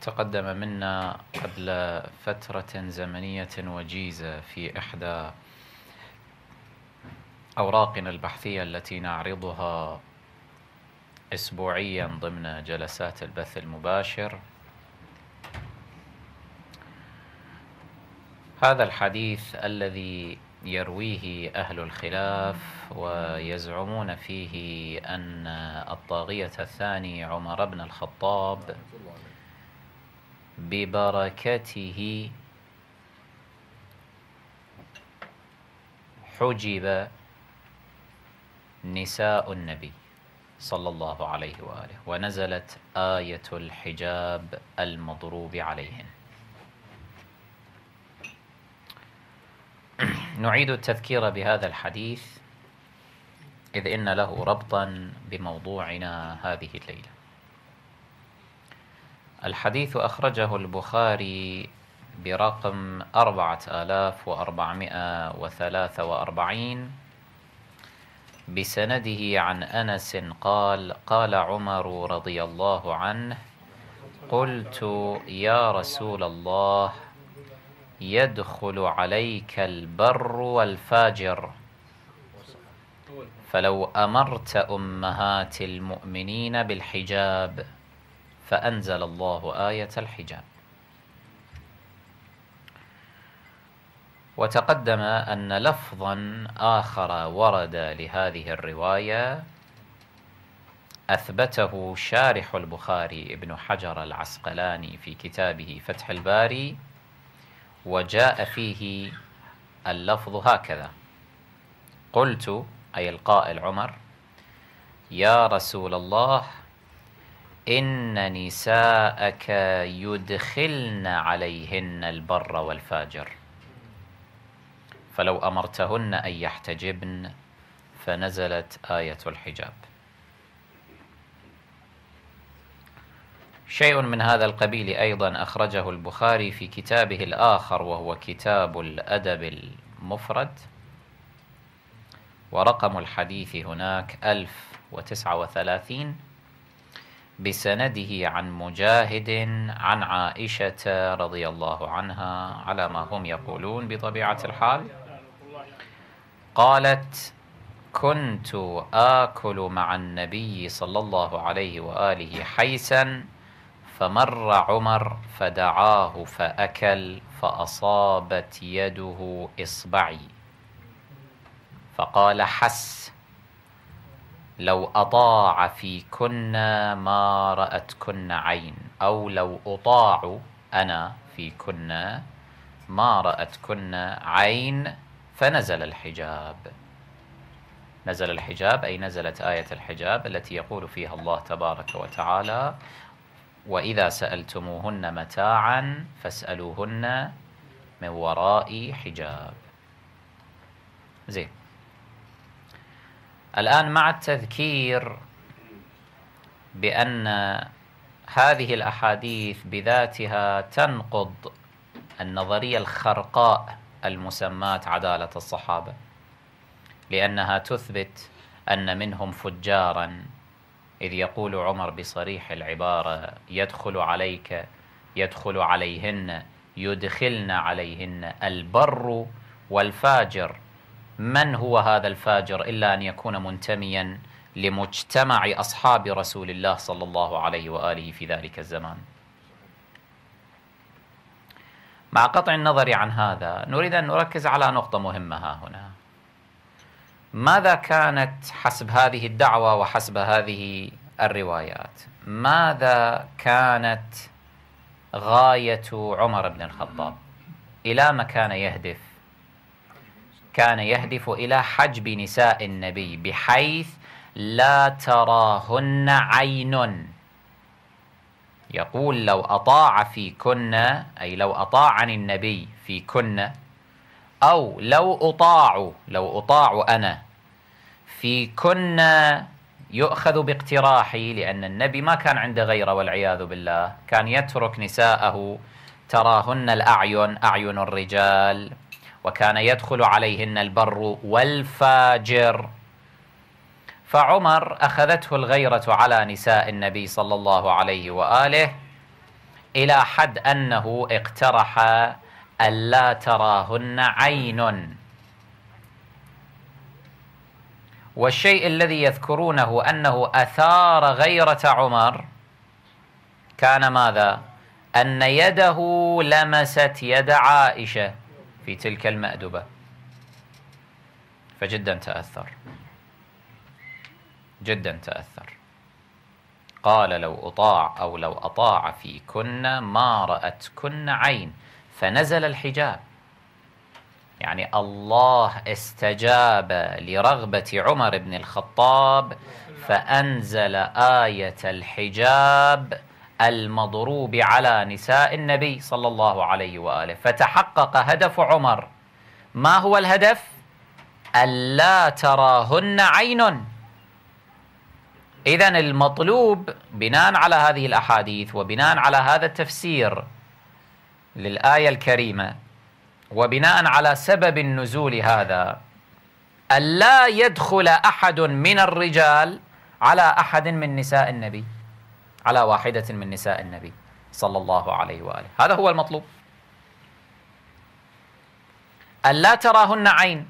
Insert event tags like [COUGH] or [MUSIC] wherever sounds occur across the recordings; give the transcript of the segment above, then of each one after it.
تقدم منا قبل فترة زمنية وجيزة في إحدى أوراقنا البحثية التي نعرضها أسبوعيا ضمن جلسات البث المباشر هذا الحديث الذي يرويه أهل الخلاف ويزعمون فيه أن الطاغية الثاني عمر بن الخطاب ببركته حجب نساء النبي صلى الله عليه وآله ونزلت آية الحجاب المضروب عليهن [CLEARS THROAT] نعيد التذكير بهذا الحديث إذ إن له ربطا بموضوعنا هذه الليلة الحديث أخرجه البخاري برقم أربعة آلاف وأربعمائة وثلاثة وأربعين بسنده عن أنس قال قال عمر رضي الله عنه قلت يا رسول الله يدخل عليك البر والفاجر فلو أمرت أمهات المؤمنين بالحجاب فأنزل الله آية الحجاب وتقدم أن لفظا آخر ورد لهذه الرواية أثبته شارح البخاري ابن حجر العسقلاني في كتابه فتح الباري وجاء فيه اللفظ هكذا قلت أي القائل عمر يا رسول الله إن نساءك يدخلن عليهن البر والفاجر فلو أمرتهن أن يحتجبن فنزلت آية الحجاب شيء من هذا القبيل أيضا أخرجه البخاري في كتابه الآخر وهو كتاب الأدب المفرد ورقم الحديث هناك 1039 بسنده عن مجاهد عن عائشة رضي الله عنها على ما هم يقولون بطبيعة الحال قالت كنت آكل مع النبي صلى الله عليه وآله حيثا فمر عمر فدعاه فأكل فأصابت يده إصبعي فقال حس لو أطاع فيكن ما رأتكن عين أو لو أطاع أنا فيكن ما رأتكن عين فنزل الحجاب نزل الحجاب أي نزلت آية الحجاب التي يقول فيها الله تبارك وتعالى وإذا سألتموهن متاعا فاسألوهن من وراء حجاب زين الآن مع التذكير بأن هذه الأحاديث بذاتها تنقض النظرية الخرقاء المسماة عدالة الصحابة لأنها تثبت أن منهم فجارا إذ يقول عمر بصريح العبارة يدخل عليك يدخل عليهن يدخلن عليهن البر والفاجر من هو هذا الفاجر إلا أن يكون منتميا لمجتمع أصحاب رسول الله صلى الله عليه وآله في ذلك الزمان مع قطع النظر عن هذا نريد أن نركز على نقطة مهمة ها هنا ماذا كانت حسب هذه الدعوة وحسب هذه الروايات ماذا كانت غاية عمر بن الخطاب إلى ما كان يهدف كان يهدف إلى حجب نساء النبي بحيث لا تراهن عين يقول لو أطاع في كنا أي لو أطاعني النبي في كنا أو لو أطاع لو أطاع أنا في كنا يؤخذ باقتراحي لأن النبي ما كان عنده غيره والعياذ بالله كان يترك نساءه تراهن الأعين أعين الرجال وكان يدخل عليهن البر والفاجر فعمر اخذته الغيره على نساء النبي صلى الله عليه واله الى حد انه اقترح الا تراهن عين والشيء الذي يذكرونه انه اثار غيره عمر كان ماذا ان يده لمست يد عائشه في تلك المأدبة فجدا تأثر جدا تأثر قال لو أطاع أو لو أطاع في كنا ما رأتكن عين فنزل الحجاب يعني الله استجاب لرغبة عمر بن الخطاب فأنزل آية الحجاب المضروب على نساء النبي صلى الله عليه وآله فتحقق هدف عمر ما هو الهدف؟ ألا تراهن عين إذا المطلوب بناء على هذه الأحاديث وبناء على هذا التفسير للآية الكريمة وبناء على سبب النزول هذا ألا يدخل أحد من الرجال على أحد من نساء النبي على واحدة من نساء النبي صلى الله عليه وآله هذا هو المطلوب ألا تراهن عين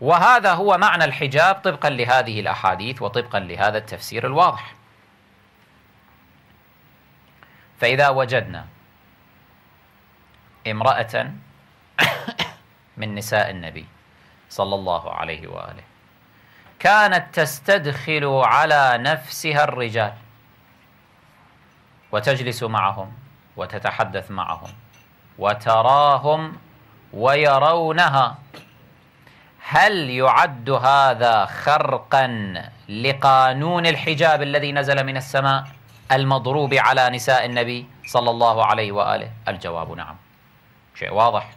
وهذا هو معنى الحجاب طبقا لهذه الأحاديث وطبقا لهذا التفسير الواضح فإذا وجدنا امرأة [COUGHS] من نساء النبي صلى الله عليه وآله كانت تستدخل على نفسها الرجال وتجلس معهم وتتحدث معهم وتراهم ويرونها هل يعد هذا خرقا لقانون الحجاب الذي نزل من السماء المضروب على نساء النبي صلى الله عليه واله الجواب نعم شيء واضح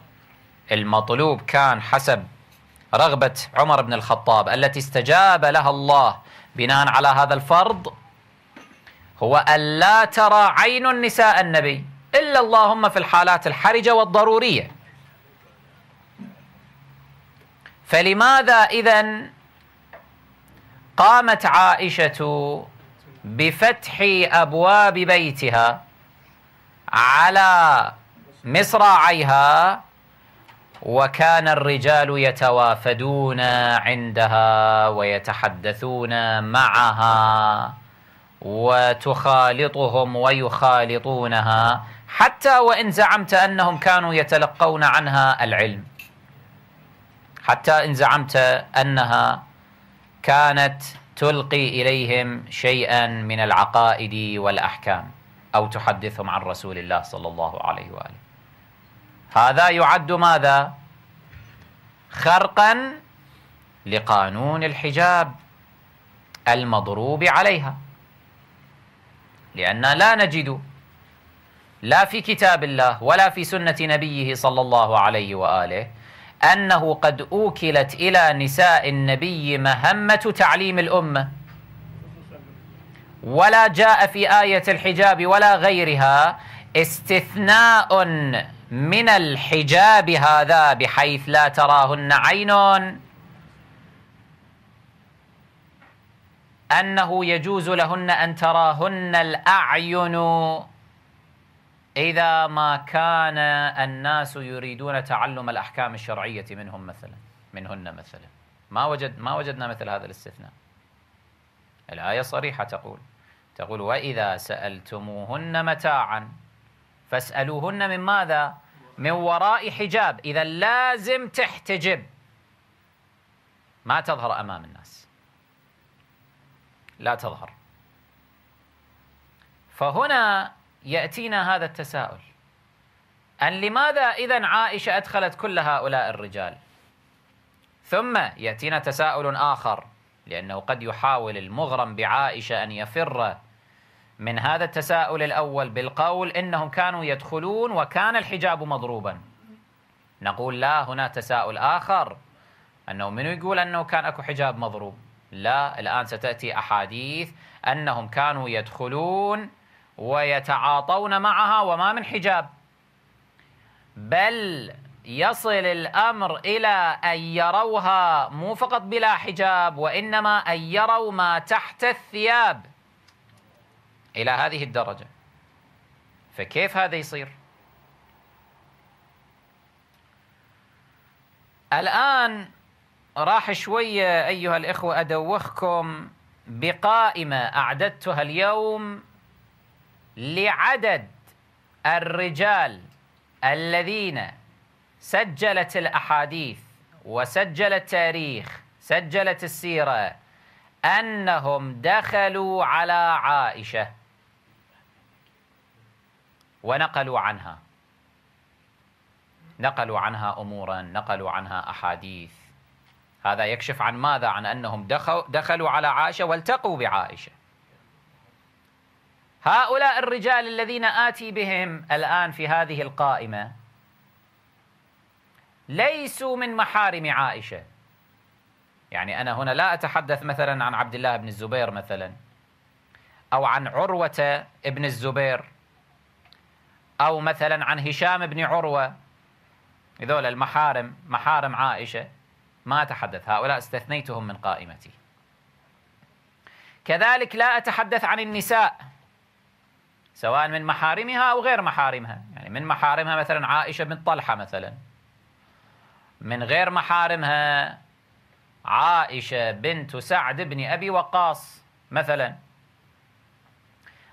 المطلوب كان حسب رغبة عمر بن الخطاب التي استجاب لها الله بناء على هذا الفرض هو ألا ترى عين نساء النبي إلا اللهم في الحالات الحرجة والضرورية فلماذا إذا قامت عائشة بفتح أبواب بيتها على مصراعيها وكان الرجال يتوافدون عندها ويتحدثون معها وتخالطهم ويخالطونها حتى وان زعمت انهم كانوا يتلقون عنها العلم حتى ان زعمت انها كانت تلقي اليهم شيئا من العقائد والاحكام او تحدثهم عن رسول الله صلى الله عليه واله هذا يعد ماذا خرقا لقانون الحجاب المضروب عليها لأننا لا نجد لا في كتاب الله ولا في سنة نبيه صلى الله عليه وآله أنه قد أوكلت إلى نساء النبي مهمة تعليم الأمة ولا جاء في آية الحجاب ولا غيرها استثناء من الحجاب هذا بحيث لا تراهن عين أنه يجوز لهن أن تراهن الأعين إذا ما كان الناس يريدون تعلم الأحكام الشرعية منهم مثلا منهن مثلا ما وجد ما وجدنا مثل هذا الاستثناء الآية صريحة تقول تقول وإذا سألتموهن متاعا فاسألوهن من ماذا من وراء حجاب إذا لازم تحتجب ما تظهر أمام الناس لا تظهر فهنا يأتينا هذا التساؤل أن لماذا إذا عائشة أدخلت كل هؤلاء الرجال ثم يأتينا تساؤل آخر لأنه قد يحاول المغرم بعائشة أن يفر من هذا التساؤل الأول بالقول إنهم كانوا يدخلون وكان الحجاب مضروبا نقول لا هنا تساؤل آخر أنه من يقول أنه كان أكو حجاب مضروب لا الآن ستأتي أحاديث أنهم كانوا يدخلون ويتعاطون معها وما من حجاب بل يصل الأمر إلى أن يروها مو فقط بلا حجاب وإنما أن يروا ما تحت الثياب إلى هذه الدرجة فكيف هذا يصير؟ الآن راح شوية أيها الإخوة أدوخكم بقائمة أعددتها اليوم لعدد الرجال الذين سجلت الأحاديث وسجل التاريخ سجلت السيرة أنهم دخلوا على عائشة ونقلوا عنها نقلوا عنها امورا نقلوا عنها احاديث هذا يكشف عن ماذا عن انهم دخلوا على عائشه والتقوا بعائشه هؤلاء الرجال الذين آتي بهم الآن في هذه القائمة ليسوا من محارم عائشة يعني أنا هنا لا أتحدث مثلا عن عبد الله بن الزبير مثلا أو عن عروة ابن الزبير أو مثلا عن هشام بن عروة هذول المحارم محارم عائشة ما أتحدث هؤلاء استثنيتهم من قائمتي كذلك لا أتحدث عن النساء سواء من محارمها أو غير محارمها يعني من محارمها مثلا عائشة بن طلحة مثلا من غير محارمها عائشة بنت سعد بن أبي وقاص مثلا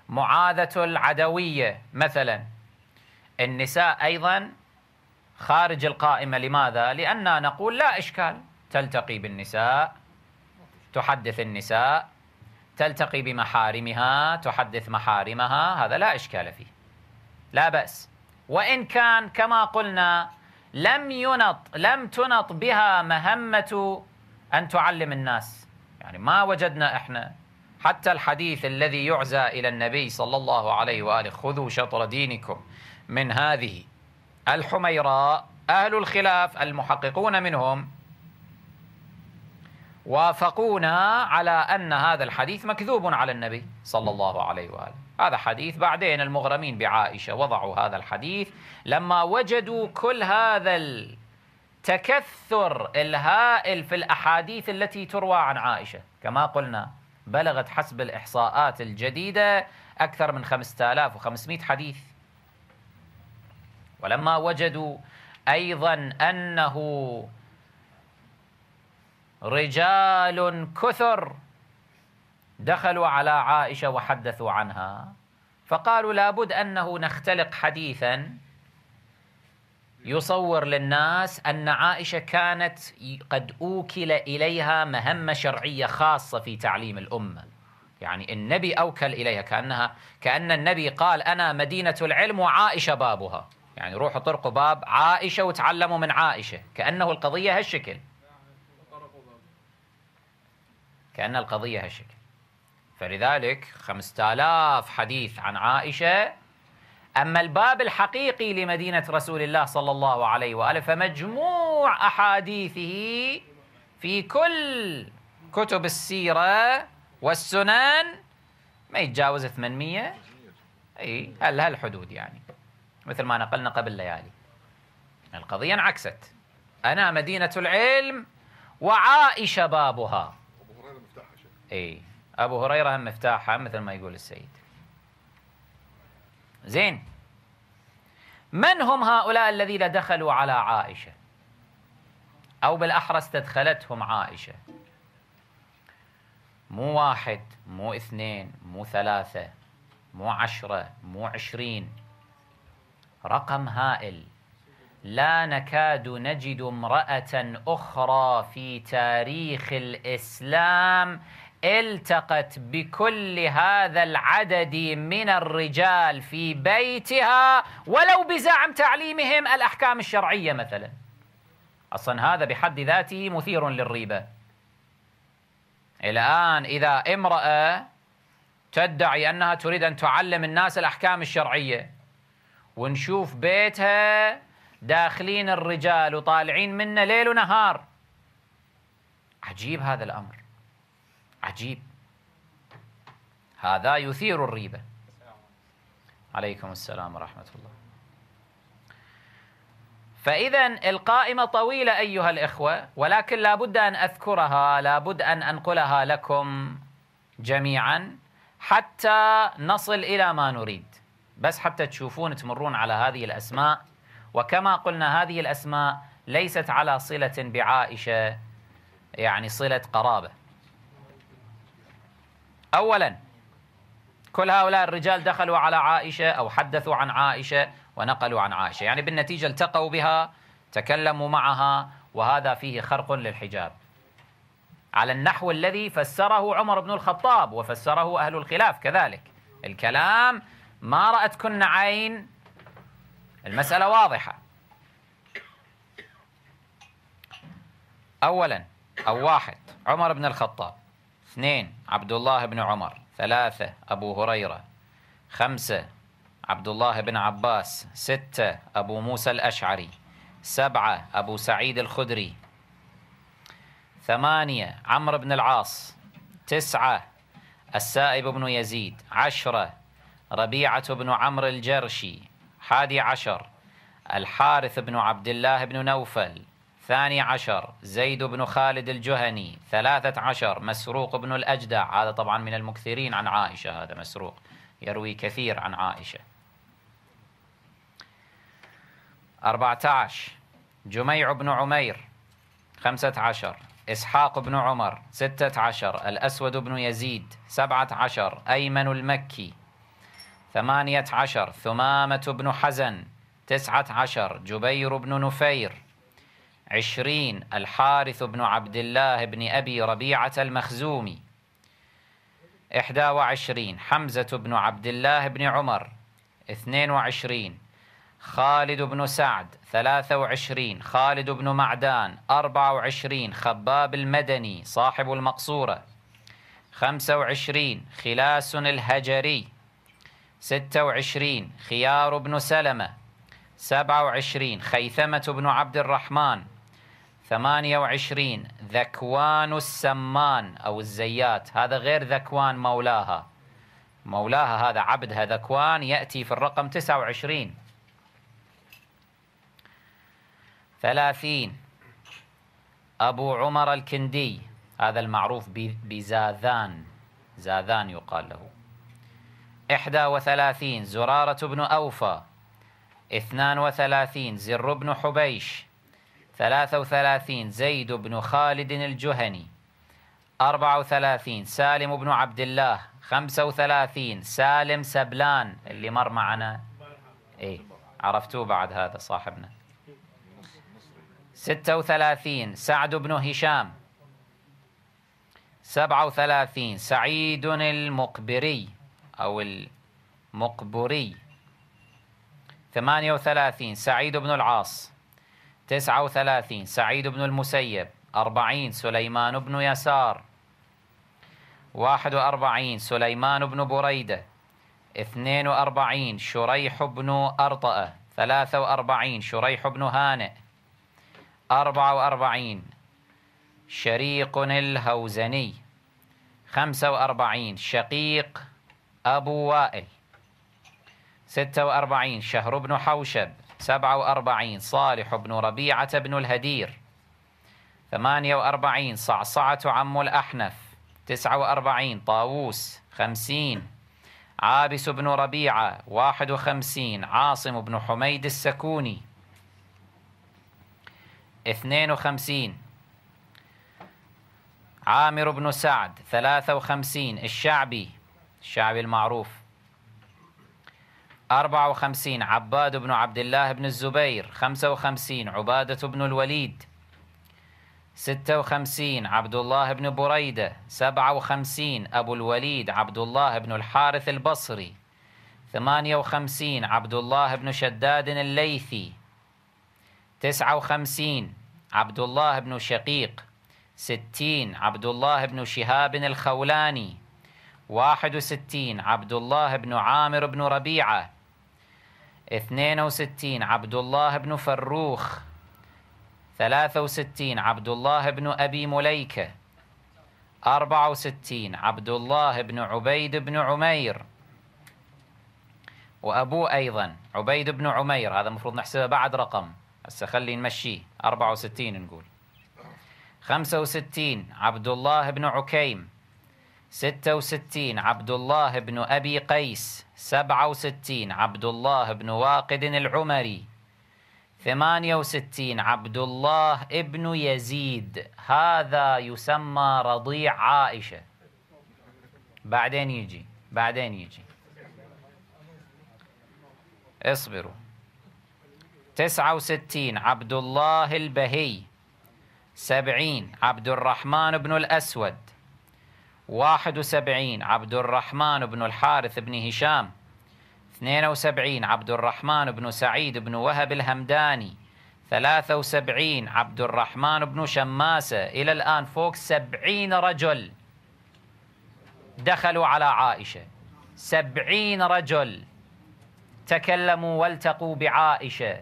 معاذة العدوية مثلا النساء أيضا خارج القائمة لماذا؟ لأننا نقول لا إشكال تلتقي بالنساء تحدث النساء تلتقي بمحارمها تحدث محارمها هذا لا إشكال فيه لا بأس وإن كان كما قلنا لم ينط لم تنط بها مهمة أن تعلم الناس يعني ما وجدنا إحنا حتى الحديث الذي يعزى إلى النبي صلى الله عليه وآله خذوا شطر دينكم من هذه الحميراء أهل الخلاف المحققون منهم وافقونا على أن هذا الحديث مكذوب على النبي صلى الله عليه وآله هذا حديث بعدين المغرمين بعائشة وضعوا هذا الحديث لما وجدوا كل هذا التكثر الهائل في الأحاديث التي تروى عن عائشة كما قلنا بلغت حسب الإحصاءات الجديدة أكثر من 5500 حديث ولما وجدوا أيضا أنه رجال كثر دخلوا على عائشة وحدثوا عنها فقالوا لابد أنه نختلق حديثا يصور للناس أن عائشة كانت قد أوكل إليها مهمة شرعية خاصة في تعليم الأمة يعني النبي أوكل إليها كأنها كأن النبي قال أنا مدينة العلم وعائشة بابها يعني روحوا طرقوا باب عائشة وتعلموا من عائشة كأنه القضية هالشكل كأن القضية هالشكل فلذلك خمسة آلاف حديث عن عائشة أما الباب الحقيقي لمدينة رسول الله صلى الله عليه وآله فمجموع أحاديثه في كل كتب السيرة والسنن ما يتجاوز 800 أي هل هالحدود يعني مثل ما نقلنا قبل ليالي القضية انعكست أنا مدينة العلم وعائشة بابها أبو هريرة مفتاحها أي أبو هريرة هم مفتاحها مثل ما يقول السيد زين من هم هؤلاء الذين دخلوا على عائشة أو بالأحرى استدخلتهم عائشة مو واحد مو اثنين مو ثلاثة مو عشرة مو عشرين رقم هائل لا نكاد نجد امرأة أخرى في تاريخ الإسلام التقت بكل هذا العدد من الرجال في بيتها ولو بزعم تعليمهم الأحكام الشرعية مثلا أصلا هذا بحد ذاته مثير للريبة الآن إذا امرأة تدعي أنها تريد أن تعلم الناس الأحكام الشرعية ونشوف بيتها داخلين الرجال وطالعين منه ليل ونهار عجيب هذا الأمر عجيب هذا يثير الريبة عليكم السلام ورحمة الله فإذا القائمة طويلة أيها الإخوة ولكن لابد أن أذكرها لابد أن أنقلها لكم جميعا حتى نصل إلى ما نريد بس حتى تشوفون تمرون على هذه الأسماء وكما قلنا هذه الأسماء ليست على صلة بعائشة يعني صلة قرابة أولا كل هؤلاء الرجال دخلوا على عائشة أو حدثوا عن عائشة ونقلوا عن عائشة يعني بالنتيجة التقوا بها تكلموا معها وهذا فيه خرق للحجاب على النحو الذي فسره عمر بن الخطاب وفسره أهل الخلاف كذلك الكلام ما كن عين المسألة واضحة أولا أو واحد عمر بن الخطاب اثنين عبد الله بن عمر ثلاثة أبو هريرة خمسة عبد الله بن عباس ستة أبو موسى الأشعري سبعة أبو سعيد الخدري ثمانية عمرو بن العاص تسعة السائب بن يزيد عشرة ربيعة بن عمرو الجرشي حادي عشر الحارث بن عبد الله بن نوفل ثاني عشر زيد بن خالد الجهني ثلاثة عشر مسروق بن الأجدع هذا طبعا من المكثرين عن عائشة هذا مسروق يروي كثير عن عائشة أربعة عشر جميع بن عمير خمسة عشر إسحاق بن عمر ستة عشر الأسود بن يزيد سبعة عشر أيمن المكي ثمانية عشر ثمامة بن حزن تسعة عشر جبير بن نفير عشرين الحارث بن عبد الله بن أبي ربيعة المخزومي إحدى وعشرين حمزة بن عبد الله بن عمر اثنين وعشرين خالد بن سعد ثلاثة وعشرين خالد بن معدان أربعة وعشرين خباب المدني صاحب المقصورة خمسة وعشرين خلاس الهجري ستة وعشرين خيار بن سلمة سبعة وعشرين خيثمة بن عبد الرحمن ثمانية وعشرين ذكوان السمان أو الزيات هذا غير ذكوان مولاها مولاها هذا عبدها ذكوان يأتي في الرقم تسعة وعشرين ثلاثين أبو عمر الكندي هذا المعروف بزاذان زاذان يقال له إحدى وثلاثين زرارة بن أوفى اثنان وثلاثين زر بن حبيش ثلاثة وثلاثين زيد بن خالد الجهني أربعة وثلاثين سالم بن عبد الله خمسة وثلاثين سالم سبلان اللي مر معنا إيه عرفتوه بعد هذا صاحبنا ستة وثلاثين سعد بن هشام سبعة وثلاثين سعيد المقبري أو المقبري 38 سعيد بن العاص 39 سعيد بن المسيب 40 سليمان بن يسار 41 سليمان بن بريدة 42 شريح بن أرطأة 43 شريح بن هانئ 44 شريق الهوزني 45 شقيق أبو وائل ستة وأربعين شهر بن حوشب سبعة وأربعين صالح بن ربيعة بن الهدير ثمانية وأربعين صعصعة عم الأحنف تسعة وأربعين طاووس خمسين عابس بن ربيعة واحد وخمسين عاصم بن حميد السكوني اثنين وخمسين عامر بن سعد ثلاثة وخمسين الشعبي الشعبي المعروف 54 عباد بن عبد الله بن الزبير 55 عبادة بن الوليد 56 عبد الله بن بريدة 57 أبو الوليد عبد الله بن الحارث البصري 58 عبد الله بن شداد الليثي 59 عبد الله بن شقيق 60 عبد الله بن شهاب الخولاني 61 عبد الله بن عامر بن ربيعة 62 عبد الله بن فروخ 63 عبد الله بن أبي مليكة 64 عبد الله بن عبيد بن عمير وأبوه أيضا عبيد بن عمير هذا المفروض نحسبه بعد رقم هسه خلي نمشيه 64 نقول 65 عبد الله بن عكيم ستة وستين عبد الله بن أبي قيس سبعة وستين عبد الله بن واقد العمري ثمانية وستين عبد الله ابن يزيد هذا يسمى رضيع عائشة بعدين يجي بعدين يجي اصبروا تسعة وستين عبد الله البهي سبعين عبد الرحمن بن الأسود 71 عبد الرحمن بن الحارث بن هشام 72 عبد الرحمن بن سعيد بن وهب الهمداني 73 عبد الرحمن بن شماسة إلى الآن فوق 70 رجل دخلوا على عائشة 70 رجل تكلموا والتقوا بعائشة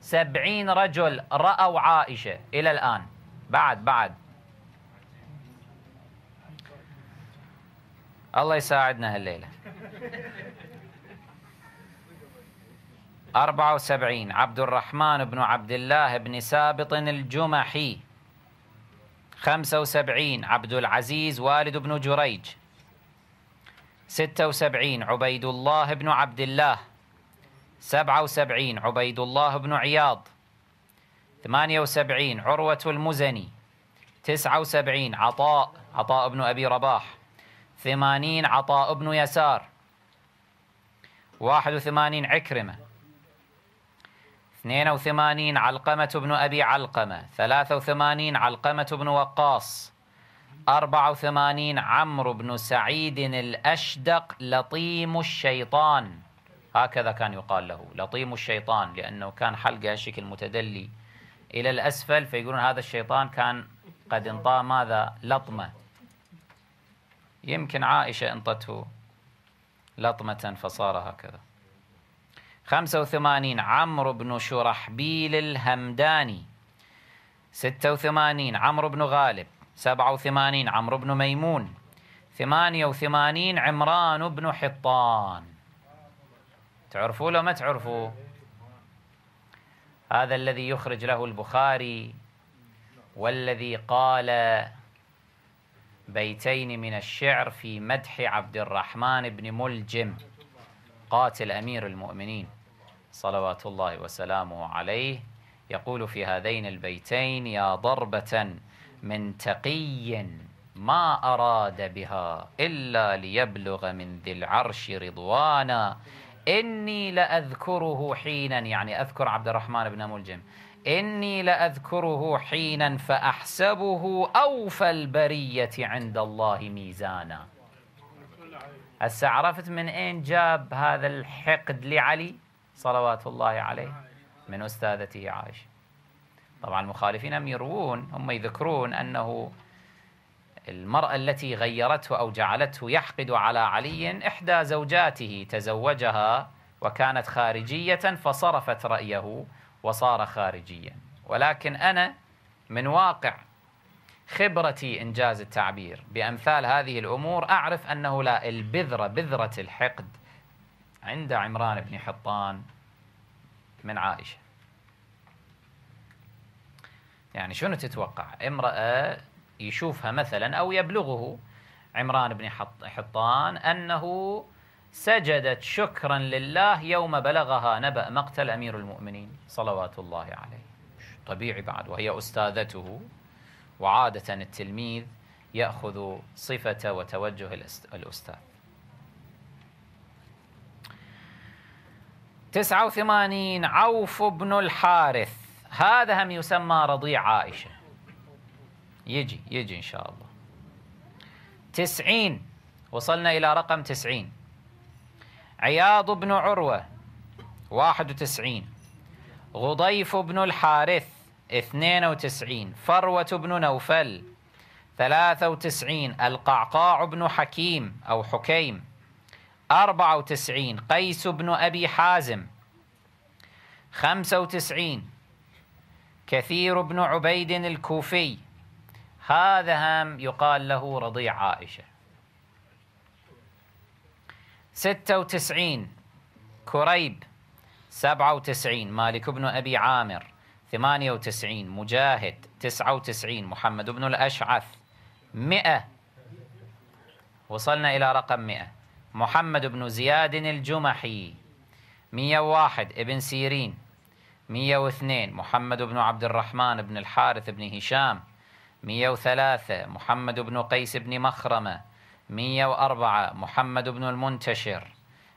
70 رجل رأوا عائشة إلى الآن بعد بعد الله يساعدنا هالليلة 74 عبد الرحمن بن عبد الله بن سابط الجمحي 75 عبد العزيز والد بن جريج 76 عبيد الله بن عبد الله 77 عبيد الله بن عياض 78 عروة المزني 79 عطاء عطاء بن أبي رباح ثمانين عطاء بن يسار واحد وثمانين عكرمة اثنين وثمانين علقمة بن أبي علقمة ثلاثة وثمانين علقمة بن وقاص أربعة وثمانين عمرو بن سعيد الأشدق لطيم الشيطان هكذا كان يقال له لطيم الشيطان لأنه كان حلقه شكل متدلي إلى الأسفل فيقولون هذا الشيطان كان قد انطاه ماذا لطمة يمكن عائشة انطته لطمة فصار هكذا 85 عمرو بن شرحبيل الهمداني 86 عمرو بن غالب 87 عمرو بن ميمون 88 عمران بن حطان تعرفوا لو ما تعرفوا هذا الذي يخرج له البخاري والذي قال بيتين من الشعر في مدح عبد الرحمن بن ملجم قاتل أمير المؤمنين صلوات الله وسلامه عليه يقول في هذين البيتين يا ضربة من تقي ما أراد بها إلا ليبلغ من ذي العرش رضوانا إني لأذكره حينا يعني أذكر عبد الرحمن بن ملجم إني لأذكره حينا فأحسبه أوفى البرية عند الله ميزانا هسه عرفت من أين جاب هذا الحقد لعلي صلوات الله عليه من أستاذته عائشة طبعا المخالفين هم يروون هم يذكرون أنه المرأة التي غيرته أو جعلته يحقد على علي إحدى زوجاته تزوجها وكانت خارجية فصرفت رأيه وصار خارجيا ولكن أنا من واقع خبرتي إنجاز التعبير بأمثال هذه الأمور أعرف أنه لا البذرة بذرة الحقد عند عمران بن حطان من عائشة يعني شنو تتوقع امرأة يشوفها مثلا أو يبلغه عمران بن حطان أنه سجدت شكرا لله يوم بلغها نبأ مقتل أمير المؤمنين صلوات الله عليه طبيعي بعد وهي أستاذته وعادة التلميذ يأخذ صفة وتوجه الأستاذ تسعة وثمانين عوف بن الحارث هذا هم يسمى رضيع عائشة يجي يجي إن شاء الله تسعين وصلنا إلى رقم تسعين عياض بن عروة واحد وتسعين غضيف بن الحارث اثنين وتسعين فروة بن نوفل ثلاثة وتسعين القعقاع بن حكيم أو حكيم أربعة وتسعين قيس بن أبي حازم خمسة وتسعين كثير بن عبيد الكوفي هذا هم يقال له رضيع عائشة ستة وتسعين كريب سبعة وتسعين مالك بن أبي عامر ثمانية وتسعين مجاهد تسعة وتسعين محمد بن الأشعث مئة وصلنا إلى رقم مئة محمد بن زياد الجمحي مية واحد ابن سيرين مية واثنين محمد بن عبد الرحمن بن الحارث بن هشام مية وثلاثة محمد بن قيس بن مخرمة 104 محمد بن المنتشر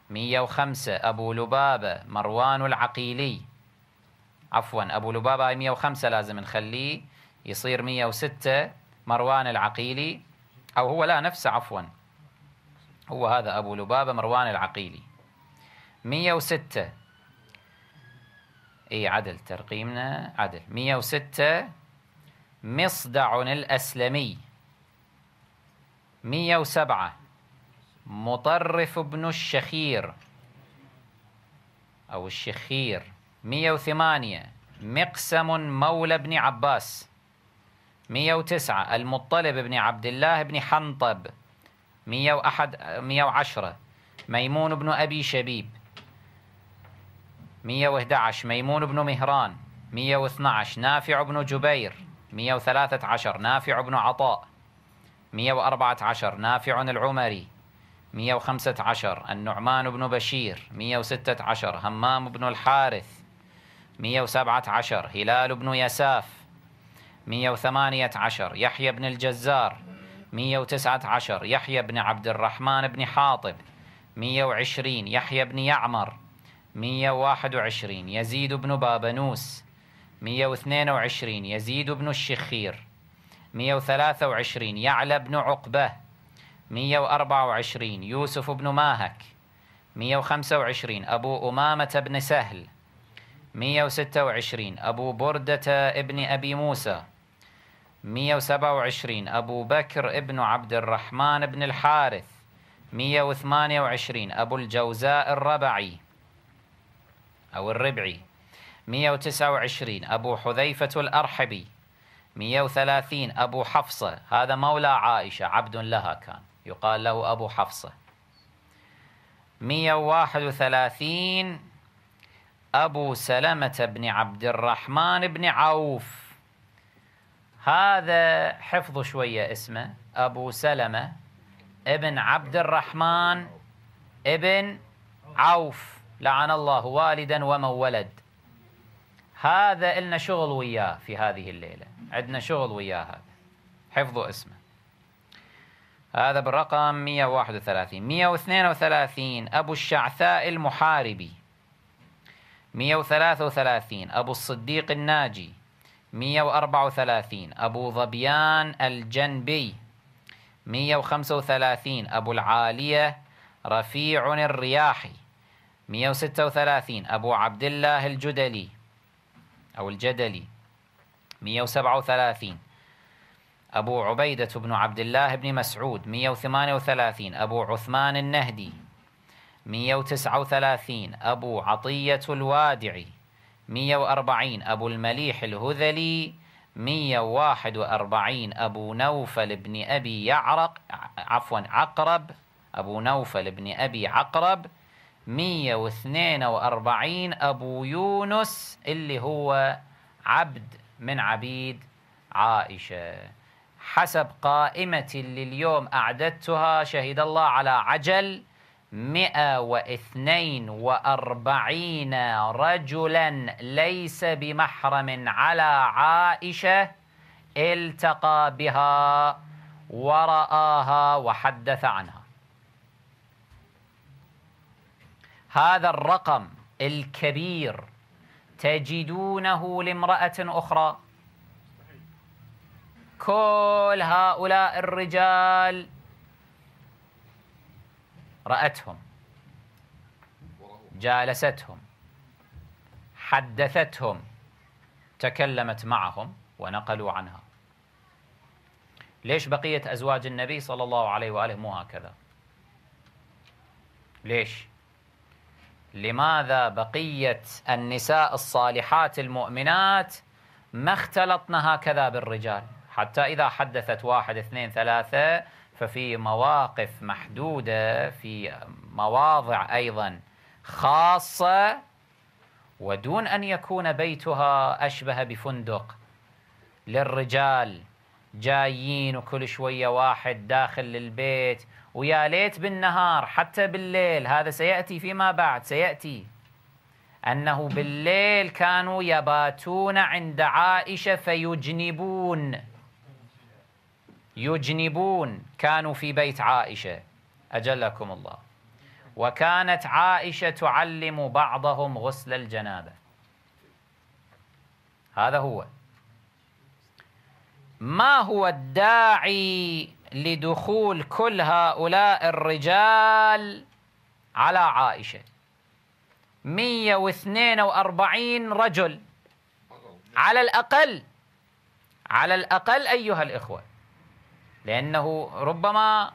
105 أبو لبابة مروان العقيلي عفوا أبو لبابة 105 لازم نخليه يصير 106 مروان العقيلي أو هو لا نفسه عفوا هو هذا أبو لبابة مروان العقيلي 106 اي عدل ترقيمنا عدل 106 مصدع الأسلمي 107 مطرف بن الشخير أو الشخير 108 مقسم مولى بن عباس 109 المطلب بن عبد الله بن حنطب 101 110 ميمون بن أبي شبيب 111 ميمون بن مهران 112 نافع بن جبير 113 نافع بن عطاء 114 نافع العمري 115 النعمان بن بشير 116 همام بن الحارث 117 هلال بن يساف 118 يحيى بن الجزار 119 يحيى بن عبد الرحمن بن حاطب 120 يحيى بن يعمر 121 يزيد بن بابنوس 122 يزيد بن الشخير 123 يعلى بن عقبة 124 يوسف بن ماهك 125 أبو أمامة بن سهل 126 أبو بردة ابن أبي موسى 127 أبو بكر ابن عبد الرحمن بن الحارث 128 أبو الجوزاء الربعي أو الربعي 129 أبو حذيفة الأرحبي 130 أبو حفصة هذا مولى عائشة عبد لها كان يقال له أبو حفصة 131 أبو سلمة بن عبد الرحمن بن عوف هذا حفظ شوية اسمه أبو سلمة ابن عبد الرحمن ابن عوف لعن الله والدا ومن ولد هذا إلنا شغل وياه في هذه الليلة عندنا شغل وياها حفظوا اسمه هذا بالرقم 131 132 أبو الشعثاء المحاربي 133 أبو الصديق الناجي 134 أبو ظبيان الجنبي 135 أبو العالية رفيع الرياحي 136 أبو عبد الله الجدلي أو الجدلي 137 أبو عبيدة بن عبد الله بن مسعود 138 أبو عثمان النهدي 139 أبو عطية الوادعي 140 أبو المليح الهذلي 141 أبو نوفل بن أبي يعرق عفوا عقرب أبو نوفل بن أبي عقرب 142 أبو يونس اللي هو عبد من عبيد عائشة حسب قائمة لليوم أعددتها شهد الله على عجل 142 رجلا ليس بمحرم على عائشة التقى بها ورآها وحدث عنها هذا الرقم الكبير تجدونه لامرأة أخرى كل هؤلاء الرجال رأتهم جالستهم حدثتهم تكلمت معهم ونقلوا عنها ليش بقية أزواج النبي صلى الله عليه وآله مو هكذا ليش لماذا بقية النساء الصالحات المؤمنات ما اختلطن هكذا بالرجال حتى إذا حدثت واحد اثنين ثلاثة ففي مواقف محدودة في مواضع أيضا خاصة ودون أن يكون بيتها أشبه بفندق للرجال جايين وكل شوية واحد داخل للبيت ويا ليت بالنهار حتى بالليل هذا سياتي فيما بعد سياتي انه بالليل كانوا يباتون عند عائشه فيجنبون يجنبون كانوا في بيت عائشه اجلكم الله وكانت عائشه تعلم بعضهم غسل الجنابه هذا هو ما هو الداعي لدخول كل هؤلاء الرجال على عائشة 142 رجل على الأقل على الأقل أيها الإخوة لأنه ربما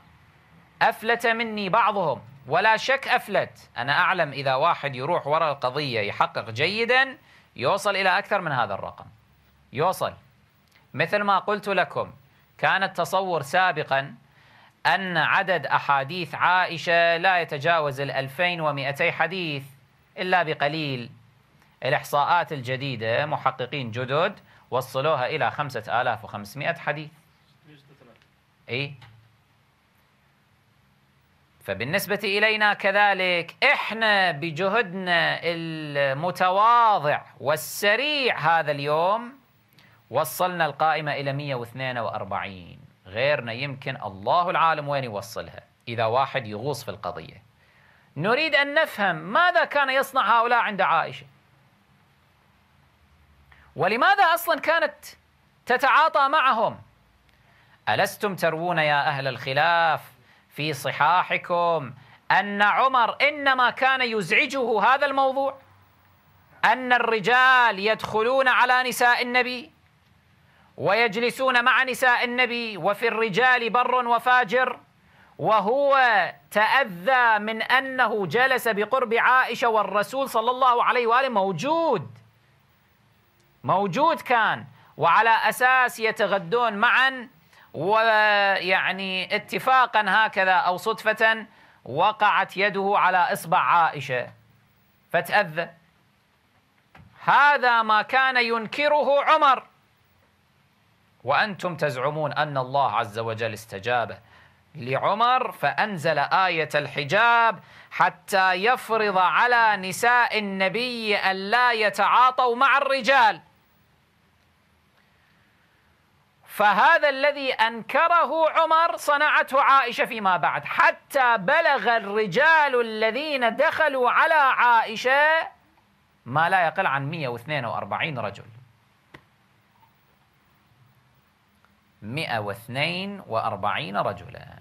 أفلت مني بعضهم ولا شك أفلت أنا أعلم إذا واحد يروح وراء القضية يحقق جيدا يوصل إلى أكثر من هذا الرقم يوصل مثل ما قلت لكم كان التصور سابقا أن عدد أحاديث عائشة لا يتجاوز الألفين ومئتي حديث إلا بقليل الإحصاءات الجديدة محققين جدد وصلوها إلى 5500 حديث أي فبالنسبة إلينا كذلك إحنا بجهدنا المتواضع والسريع هذا اليوم وصلنا القائمة إلى 142 غيرنا يمكن الله العالم وين يوصلها إذا واحد يغوص في القضية نريد أن نفهم ماذا كان يصنع هؤلاء عند عائشة ولماذا أصلا كانت تتعاطى معهم ألستم تروون يا أهل الخلاف في صحاحكم أن عمر إنما كان يزعجه هذا الموضوع أن الرجال يدخلون على نساء النبي ويجلسون مع نساء النبي وفي الرجال بر وفاجر وهو تأذى من أنه جلس بقرب عائشة والرسول صلى الله عليه وآله موجود موجود كان وعلى أساس يتغدون معا ويعني اتفاقا هكذا أو صدفة وقعت يده على إصبع عائشة فتأذى هذا ما كان ينكره عمر وأنتم تزعمون أن الله عز وجل استجاب لعمر فأنزل آية الحجاب حتى يفرض على نساء النبي أن لا يتعاطوا مع الرجال فهذا الذي أنكره عمر صنعته عائشة فيما بعد حتى بلغ الرجال الذين دخلوا على عائشة ما لا يقل عن 142 رجل 142 رجلا